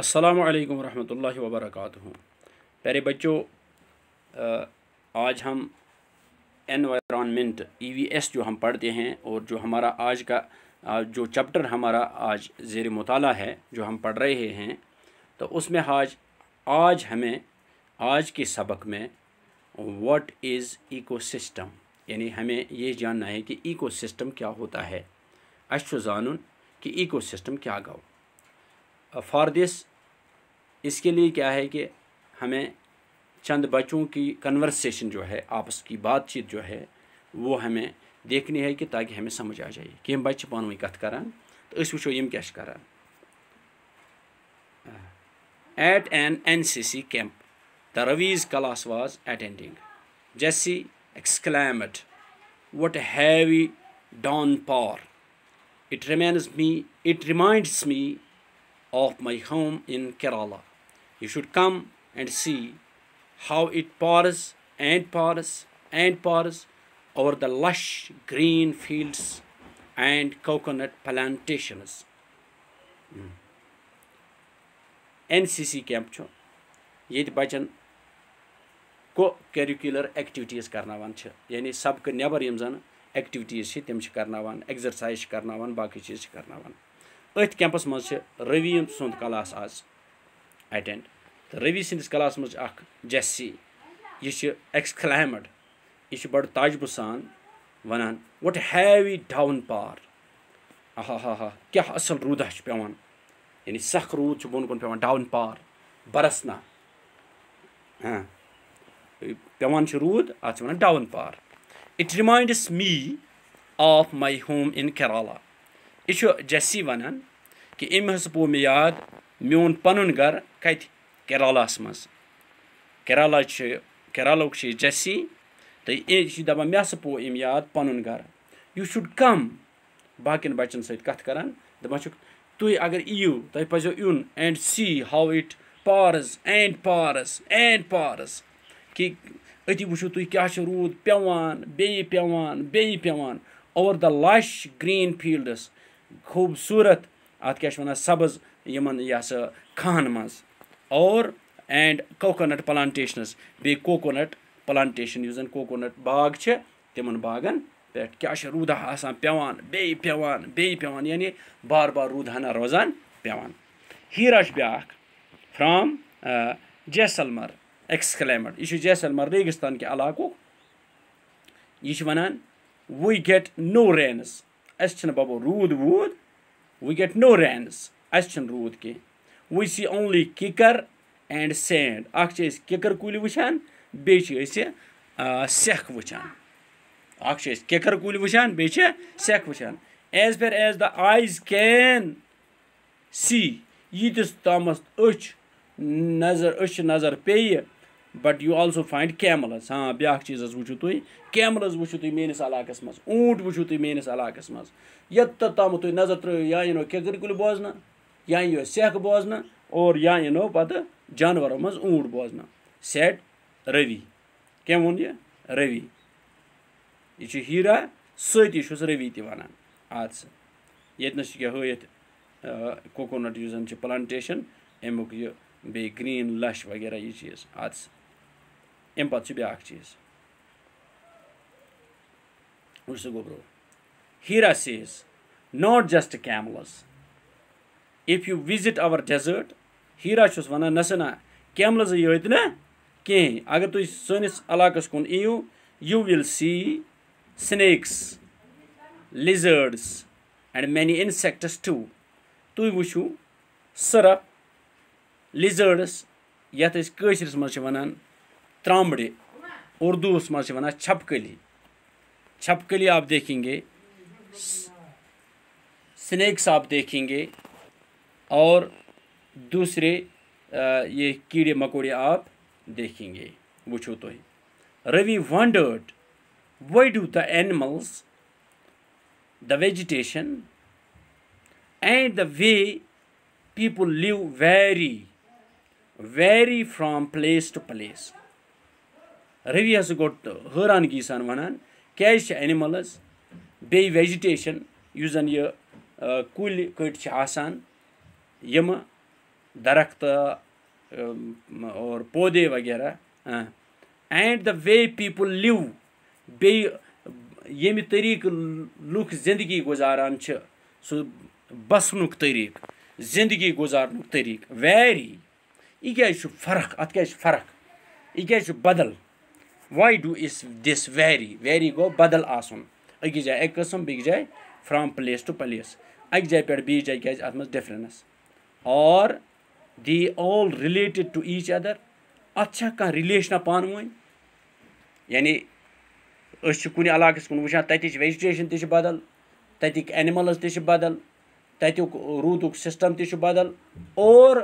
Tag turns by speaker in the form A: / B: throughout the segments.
A: असलकम व वबरक प्यारे बच्चों आज हम एनवायरनमेंट एस e जो हम पढ़ते हैं और जो हमारा आज का जो चैप्टर हमारा आज ज़ेर मताल है जो हम पढ़ रहे हैं तो उसमें आज आज हमें आज के सबक में व्हाट इज़ इकोसिस्टम यानी हमें ये जानना है कि इकोसिस्टम क्या होता है अश्व जानून कि इकोसिस्टम क्या गाओ फॉर दिस इसके लिए क्या है कि हमें चंद बच्चों की कन्वर्सेशन जो है आपस की बातचीत जो है वो हमें देखनी है कि ताकि हमें समझ आ जाए कि हम बच्चे पान कथ करान तो इस वो यम क्या करान at an N C C camp the Ravi's class was attending Jessy exclaimed what heavy downpour it reminds me it reminds me of my home in Kerala You should come and see how it pours and pours and pours over the lush green fields and coconut plantations. Mm. NCC camp छो ये बचन तो को curricular activities करनावान यानी सबकह नबर यम जन activities तम करनावान exercise करनावान बाकी चीज़ करनावान अथ तो कैंपस मज रवि सुंद क्लास आज اٮ۪ٹٮ۪نٛڈ تہٕ روی سٕنٛدِس کَلاس منٛز چھِ اَکھ جیسی یہِ چھِ اٮ۪کٕسکٕلیمٕڈ یہِ چھِ بَڑٕ تاجبہٕ سان وَنان وَٹ ہیوی ڈاوُن پار آہا ہا ہا کیٛاہ اَصٕل روٗدا چھُ پٮ۪وان یعنی سَکھ روٗد چھُ بۄن کُن پٮ۪وان ڈاوُن پار بَرسنا پٮ۪وان چھُ روٗد اَتھ چھِ وَنان downpour it reminds me of my home in Kerala یہِ چھُ جیسی وَنان کہِ أمۍ ہَسا پوٚو مےٚ یاد میون پَنُن گَرٕ کَتہِ کیرالاہَس منٛز کیرالا چھِ کیرالُک چھِ جَسی تہٕ یہِ چھِ دَپان مےٚ ہَسا پیوٚو أمۍ یاد پَنُن گَرٕ یہِ چھُ کَم باقیَن بَچَن سۭتۍ کَتھ کَران دَپان چھُکھ تُہۍ اگر یِیِو تۄہہِ پَزیو یُن and see how it pours and pours and pours کہِ أتی وٕچھِو تُہۍ کیٛاہ چھِ روٗد پٮ۪وان بیٚیہِ پٮ۪وان بیٚیہِ پٮ۪وان over the lush green fields خوٗبصوٗرت اَتھ کیٛاہ چھِ وَنان سبٕز यमन यह सो खान मज और एंड कोकोनट प्लांटेशनस बे कोकोनट प्लांटेशन यूजन कोकोनट बाग छे तिमन बागन पे क्या रूदा आसान पेवान बे पेवान बे पेवान यानी बार बार रूदा ना रोजान पेवान हीरा ब्या फ्राम जैसलमर एक्सक्लेमड यह जैसलमर रेगिस्तान के इलाकों यह वनान वी गेट नो रेनस अस बबो रूद वूद वी गेट नो रेनस अच्छे रूद कह we see only kikar and sand अस किकर कुल वन बेख व अकर कुल वन बेख व as far as the eyes can see यीत ताम अच्छ नजर अच्छ नजर पे but you also find camel हाँ ब्या चीज वो तुम कैमल वो तुम मे ऊँट वो तुम मे ये तमाम तुम नजर त्रो या बोजना या यो सेख बोजन और या इनो पत जानवरों मज ऊँट बोजन सेट रवि क्या वो यह रवि यह हीरा सी रवि तान आज यस क्या हत कोकोनट यह जन प्लांटेशन अमुक यह बे ग्रीन लश वगैरह यह चीज आज अम पे ब्या चीज सह गो ब्रो Heera says not just camels if you visit our desert Heera चुस वन नसना कैमलज योत ना कहें अगर तुम सलाकस कुन इो you will see snakes lizards and many insects too तुम वो सरफ लिजर्ड्स यथ मन त्रामे उर्दूस मन छपकली छपकली आप देखेंगे स्नेक्स आप देखेंगे और दूसरे ये कीड़े मकोड़े आप देखेंगे पूछो तो ही Ravi wondered why do the animals the vegetation and the way people live vary vary from place to place Ravi हस गो हरानगी सान वन क्या एनिमल्स बे वेजिटेशन यु जन यह कुल कट यम दरख्त और पौधे वगैरह and the way people live बे यम तरीक लुक जिंदगी गुजारान सो बसन तरीक जिंदगी गुजारनुक तरीक वैरी यह क्या फर्क अत क्या फर्क यह क्या बदल why do is this vary vary गो बदल आसन अकिस जाए अक कस्म बिक जाए फ्राम प्लेस टू प्लेस अक जाए पे बीस जाए क्या अत डिफरेंस और they all related to each other अच्छ कह रिलेशन पानव यानी अच्छे कलाक कुन वह तक वेजिटेशन तदल तक एनिमल्स तदल तक रूद सिस्टम बदल और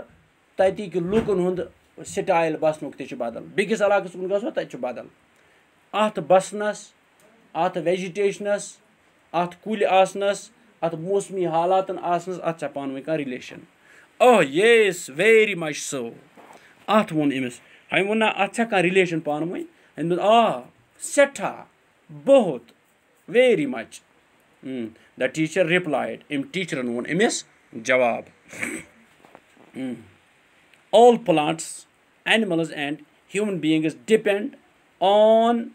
A: तक लूकन हूँ स्टाइल बसन तदल बेकिस अलाक कुन गो बदल अत बसनस अत वेजिटेशनस अत कुल आसनस अत मौसमी हालात आसनस अत पानव relation Oh yes, very much so. At won imis. I wanna acha ka relation pan moy. And ah, setha, bohut, very much. Hmm. The teacher replied. Im teacher won imis jawab. Hmm. All plants, animals and human beings depend on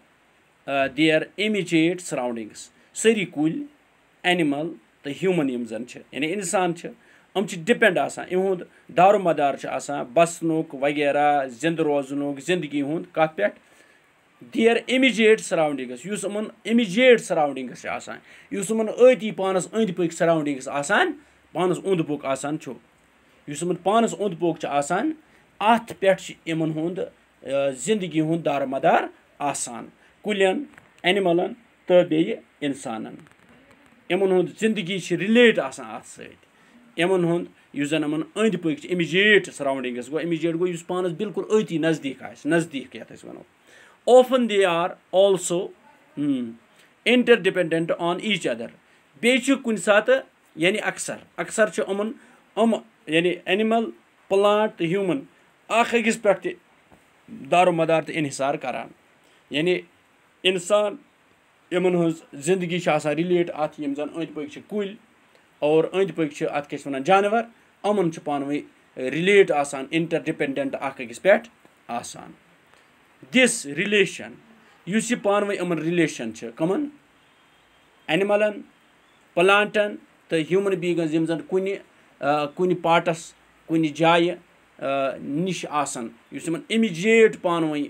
A: uh, their immediate surroundings. सरी कुल animal तो human यम जन यानी इंसान यम depend इहुद दार मदार बसन वगैरह जिंद रोजन जिंदगी हूँ कत पे दियर इमिजिएट सराउंडिंगस इस इमिजिएट सराउंडिंगस इस अति पानस अंद पक सराउंडिंगस पानस उंद पुक इस पानस उंद पुक अत पे इन हूँ जिंदगी हूँ दार मदार कुलन एनिमलन तो बे इंसान इन हूँ जिंदगी रिलेट अत یِمَن ہُنٛد یُس زَن یِمَن أنٛدۍ پٔکۍ چھِ اِمِجیٹ سَراوڈِنٛگٕس گوٚو اِمِجیٹ گوٚو یُس پانَس بِلکُل أتی نزدیٖک آسہِ نزدیٖک یَتھ أسۍ وَنو often they are also interdependent on each other بیٚیہِ چھِ کُنہِ ساتہٕ یعنی اَکثر اَکثر چھِ یِمَن یِم یعنی اینِمٕل پٕلانٛٹ تہٕ ہیوٗمَن اَکھ أکِس پٮ۪ٹھ تہِ دارمدار تہٕ انحصار کَران یعنی اِنسان یِمَن ہٕنٛز زندگی چھِ آسان رِلیٹ اَتھ یِم زَن أنٛدۍ پٔکۍ چھِ کُلۍ और अंद पक अत क्या वन जानवर अमन पानवे रिलेट आसान इंटर डिपेंडेंट अकिस पे आसान दिस रिलेशन इस पानवे अमन रिलेशन कमन एनिमलन प्लांटन तो ह्यूमन बींगन यम जन कुन कुन पार्टस कुन जाय नश आसान इमिजिएट पानवे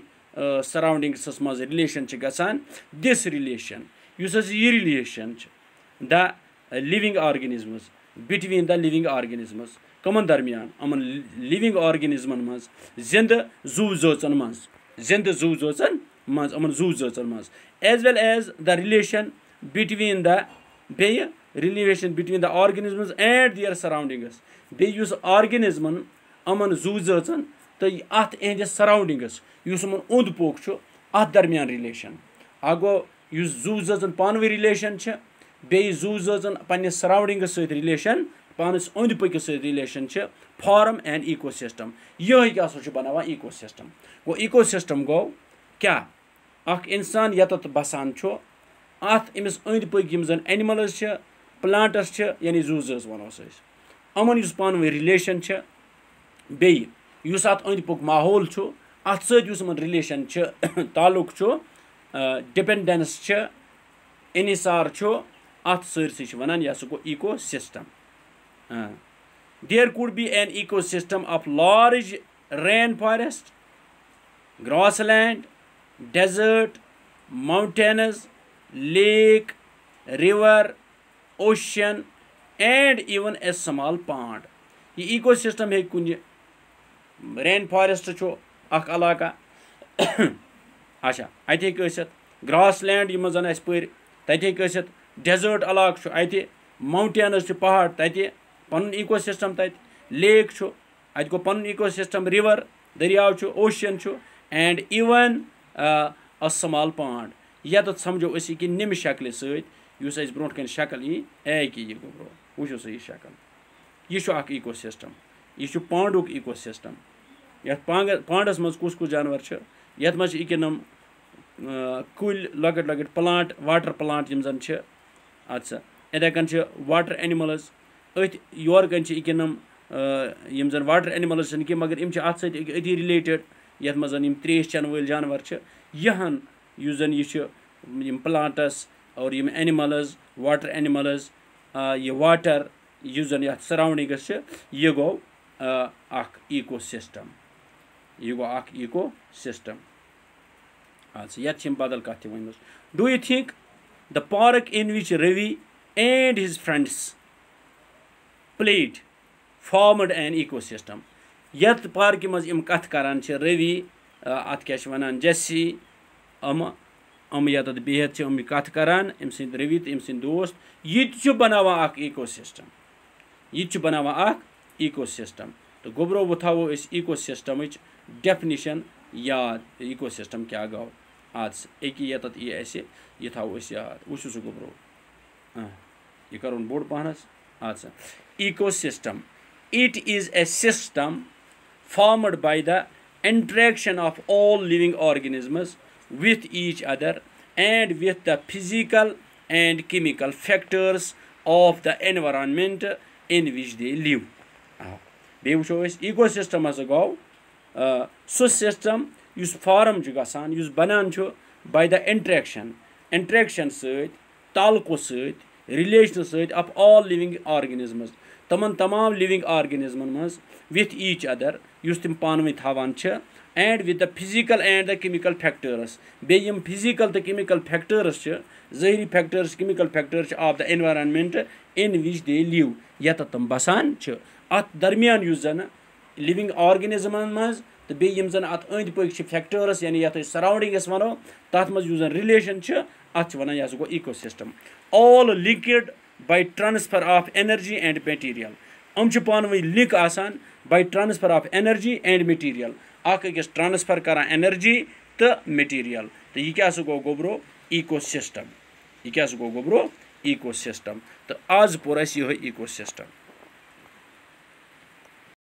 A: सराउंडिंगस मज रिलेशन गान दिस रिलेशन इस यह relation the living organisms between the living organisms कमन दरमियान अमन लिविंग आर्गनिजमन मज जिंद जू जोचन मज जिंद जू जोचन मज जू जोचन मज as well as the relation between the बे relation between the organisms and their surroundings बे उस आर्गनिजमन अमन जू जोचन तो अत इहंदिस सराउंडिंगस उस ओंद पोक अत दरमियान रिलेशन अ गो जू जोचन पानवे रिलेशन بیٚیہِ زوٗ زٲژَن پنٛنِس سَراوڈِنٛگَس سۭتۍ رِلیشَن پانَس أنٛدۍ پٔکِس سۭتۍ رِلیشَن چھِ فارَم اینٛڈ ایٖکو سِسٹَم یِہوٚے کیٛاہ سا چھُ بَناوان ایٖکو سِسٹَم گوٚو ایٖکو سِسٹَم گوٚو کیٛاہ اَکھ اِنسان یَتَتھ بَسان چھُ اَتھ أمِس أنٛدۍ پٔکۍ یِم زَن اٮ۪نِمٕلٕز چھِ پٕلانٛٹٕس چھِ یعنی زوٗ زٲژ وَنہوس أسۍ یِمَن یُس پانہٕ ؤنۍ رِلیشَن چھِ بیٚیہِ یُس اَتھ أنٛدۍ پوٚک ماحول چھُ اَتھ سۭتۍ یُس یِمَن رِلیشَن چھِ تعلُق چھُ ڈِپٮ۪نڈٮ۪نٕس چھِ اِنحصار چھُ अत सरस वनान यह so ecosystem there could be an ecosystem of large rainforest grassland desert mountains lake river ocean and even a small pond ये इको सिस्टम हे कुछ रेन फॉरेस्ट अख इलाका अच्छा अत हे ग्रास लैंड यम पे तथे desert इलाक अत माउंटेनस पहाड़ तत पन इको सिस्टम तत लेक ग गो इको सिस्टम रिवर दरियाव ocean and even a small pond यत समझो अस कि निम शक्ल सूस ब्रो कन ये गो ब्रो वो सो यह यह इको सिस्टम यह पांडुक इको सिस्टम ये पांग पांडस मज कुस जानवर ये मज कुल लकट लकट प्लांट वाटर प्लांट जन اَدٕ سا یِتھَے کٔنۍ چھِ واٹر اینِمٕلٕز أتھۍ یورٕ کَنۍ چھِ ییٚکیٛاہ یِم یِم زَن واٹر اینِمٕلز چھِنہٕ کینٛہہ مگر یِم چھِ اَتھ سۭتۍ أکیٛاہ أتی رِلیٹِڈ یَتھ منٛز یِم ترٛیش چٮ۪نہٕ وٲلۍ جاناوار چھِ یِہَن یُس زَن یہِ چھُ یِم پٕلانٛٹٕس اور یِم اینِمٕلٕز واٹر اینِمٕلٕز یہِ واٹر یُس زَن یَتھ سَراوڈِنٛگَس چھِ یہِ گوٚو اَکھ ایٖکو سِسٹَم یہِ گوٚو اَکھ ایٖکو سِسٹَم اَدٕ سا یَتھ چھِ یِم بدل کَتھ تہِ ؤنۍمٕژ do you think the park in which Ravi and his friends played formed an ecosystem. यथ पार्क मज कथ करान रवि अत क्या वन जेसी अम अम यत बिहत अम कथ करान अम सद रवि तो अम सोस्त यह बनावा अख इकोसिस्टम यह बनावा अख इकोसिस्टम तो गोबरो वो थो इको इकोसिस्टम डेफिनिशन याद इको इकोसिस्टम क्या गो हादस अकि यतत यह अस यह थो याद वो सह गुबरो यह कर बोड़ पहन हाद सा ecosystem it is a system formed by the interaction of all living organisms with each other and with the physical and chemical factors of the environment in which they live. بیٚیہِ وٕچھو أسۍ eco system ہَسا گوٚو سُہ system यस form गसान यस बनान बाय द इंट्रैक्शन इंट्रैक्शन सत तालको सत रिलेशन सत ऑफ ऑल लिविंग ऑर्गेनिजम्स तमन तमाम लिविंग ऑर्गेनिजमन मज विथ ईच अदर यस तम पानवे थावान and with the physical and the chemical factors बे यम फिजिकल तो केमिकल फैक्टर्स जहरी factors chemical factors of the environment in which they live यत तम बसान अत दरमियान यस जन लिविंग ऑर्गेनिजमन मज तो बेम जन अंद पक फैक्टर्स यानी ये सराउंडिंगस वनो तथ मज रिलेशन अत वन यह गो ecosystem all linked by transfer of energy and material अम पान लिंक आसान by transfer of energy and material अक्स ट्रांसफर करा एनर्जी तो मटेरियल तो यह क्या गो गोबरो इको सिस्टम यह क्या गो गोबरो इको सिस्टम तो आज पोर अस यो इको सिस्टम